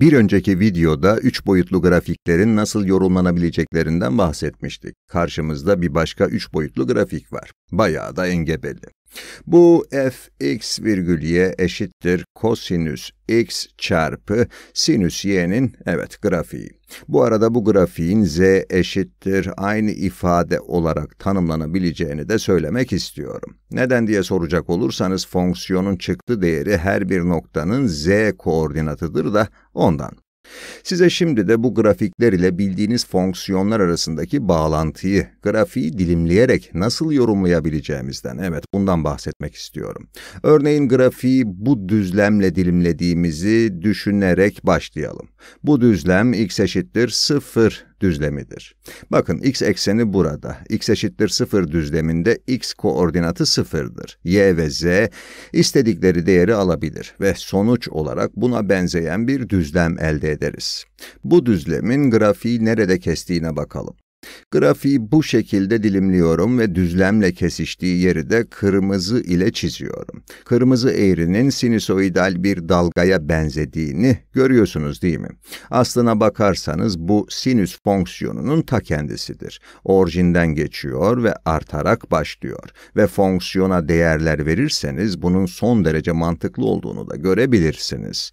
Bir önceki videoda üç boyutlu grafiklerin nasıl yorumlanabileceklerinden bahsetmiştik. Karşımızda bir başka üç boyutlu grafik var. Bayağı da engebeli. Bu f x virgül y eşittir kosinüs x çarpı sinüs y'nin evet grafiği. Bu arada bu grafiğin z eşittir aynı ifade olarak tanımlanabileceğini de söylemek istiyorum. Neden diye soracak olursanız fonksiyonun çıktı değeri her bir noktanın z koordinatıdır da ondan. Size şimdi de bu grafikler ile bildiğiniz fonksiyonlar arasındaki bağlantıyı, grafiği dilimleyerek nasıl yorumlayabileceğimizden, evet bundan bahsetmek istiyorum. Örneğin grafiği bu düzlemle dilimlediğimizi düşünerek başlayalım. Bu düzlem x eşittir 0 düzlemidir. Bakın x ekseni burada. x eşittir 0 düzleminde x koordinatı 0'dır. y ve z istedikleri değeri alabilir ve sonuç olarak buna benzeyen bir düzlem elde ederiz. Bu düzlemin grafiği nerede kestiğine bakalım. Grafiği bu şekilde dilimliyorum ve düzlemle kesiştiği yeri de kırmızı ile çiziyorum. Kırmızı eğrinin sinüsoidal bir dalgaya benzediğini görüyorsunuz değil mi? Aslına bakarsanız bu sinüs fonksiyonunun ta kendisidir. Orijinden geçiyor ve artarak başlıyor ve fonksiyona değerler verirseniz bunun son derece mantıklı olduğunu da görebilirsiniz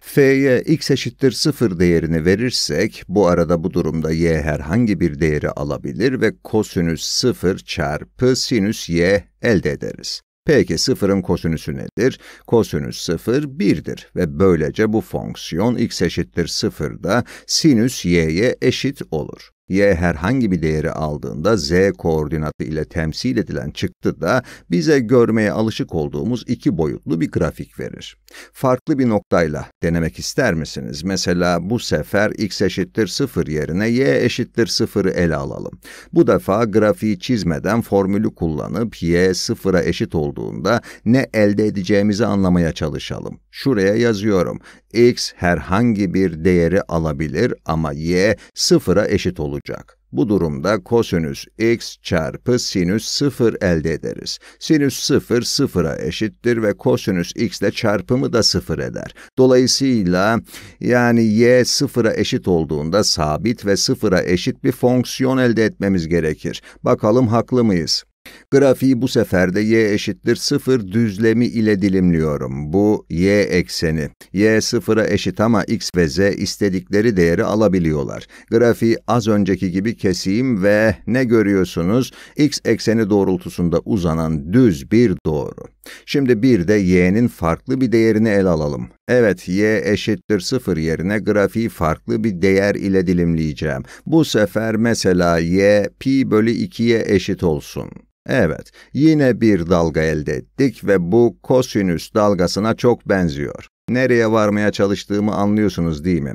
f'ye x eşittir 0 değerini verirsek, bu arada bu durumda y herhangi bir değeri alabilir ve kosinüs 0 çarpı sinüs y elde ederiz. Peki 0'ın kosinüsü nedir? Kosinüs 0, 1'dir ve böylece bu fonksiyon x eşittir 0'da sinüs y'ye eşit olur y herhangi bir değeri aldığında z koordinatı ile temsil edilen çıktı da bize görmeye alışık olduğumuz iki boyutlu bir grafik verir. Farklı bir noktayla denemek ister misiniz? Mesela bu sefer x eşittir 0 yerine y eşittir 0'ı ele alalım. Bu defa grafiği çizmeden formülü kullanıp y 0'a eşit olduğunda ne elde edeceğimizi anlamaya çalışalım. Şuraya yazıyorum. x herhangi bir değeri alabilir ama y 0'a eşit olacak olacak. Bu durumda kosinüs x çarpı sinüs 0 elde ederiz. Sinüs 0 sıfıra eşittir ve kosinüs x ile çarpımı da 0 eder. Dolayısıyla yani y sıfıra eşit olduğunda sabit ve sıfıra eşit bir fonksiyon elde etmemiz gerekir. Bakalım haklı mıyız? Grafiği bu sefer de y eşittir 0 düzlemi ile dilimliyorum. Bu y ekseni. y sıfıra eşit ama x ve z istedikleri değeri alabiliyorlar. Grafiği az önceki gibi keseyim ve ne görüyorsunuz? x ekseni doğrultusunda uzanan düz bir doğru. Şimdi bir de y'nin farklı bir değerini ele alalım. Evet, y eşittir 0 yerine grafiği farklı bir değer ile dilimleyeceğim. Bu sefer mesela y pi bölü 2'ye eşit olsun. Evet, yine bir dalga elde ettik ve bu kosinüs dalgasına çok benziyor. Nereye varmaya çalıştığımı anlıyorsunuz değil mi?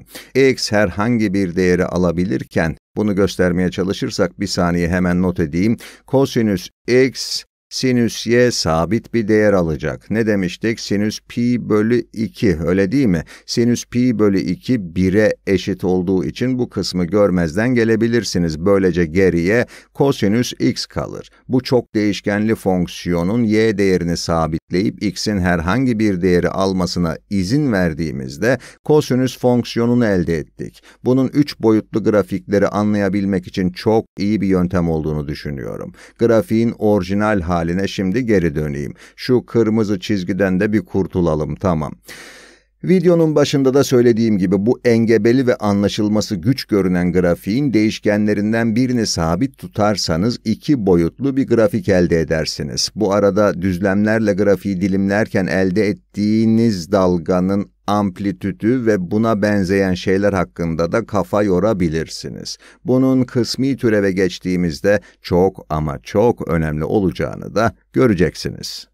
x herhangi bir değeri alabilirken, bunu göstermeye çalışırsak bir saniye hemen not edeyim. Kosinüs x sinüs y sabit bir değer alacak. Ne demiştik? Sinüs pi bölü 2 öyle değil mi? Sinüs pi bölü 2 1'e eşit olduğu için bu kısmı görmezden gelebilirsiniz. Böylece geriye kosinüs x kalır. Bu çok değişkenli fonksiyonun y değerini sabitleyip x'in herhangi bir değeri almasına izin verdiğimizde kosinüs fonksiyonunu elde ettik. Bunun 3 boyutlu grafikleri anlayabilmek için çok iyi bir yöntem olduğunu düşünüyorum. Grafiğin orijinal hali haline şimdi geri döneyim. Şu kırmızı çizgiden de bir kurtulalım tamam. Videonun başında da söylediğim gibi bu engebeli ve anlaşılması güç görünen grafiğin değişkenlerinden birini sabit tutarsanız iki boyutlu bir grafik elde edersiniz. Bu arada düzlemlerle grafiği dilimlerken elde ettiğiniz dalganın amplitüdü ve buna benzeyen şeyler hakkında da kafa yorabilirsiniz. Bunun kısmi türeve geçtiğimizde çok ama çok önemli olacağını da göreceksiniz.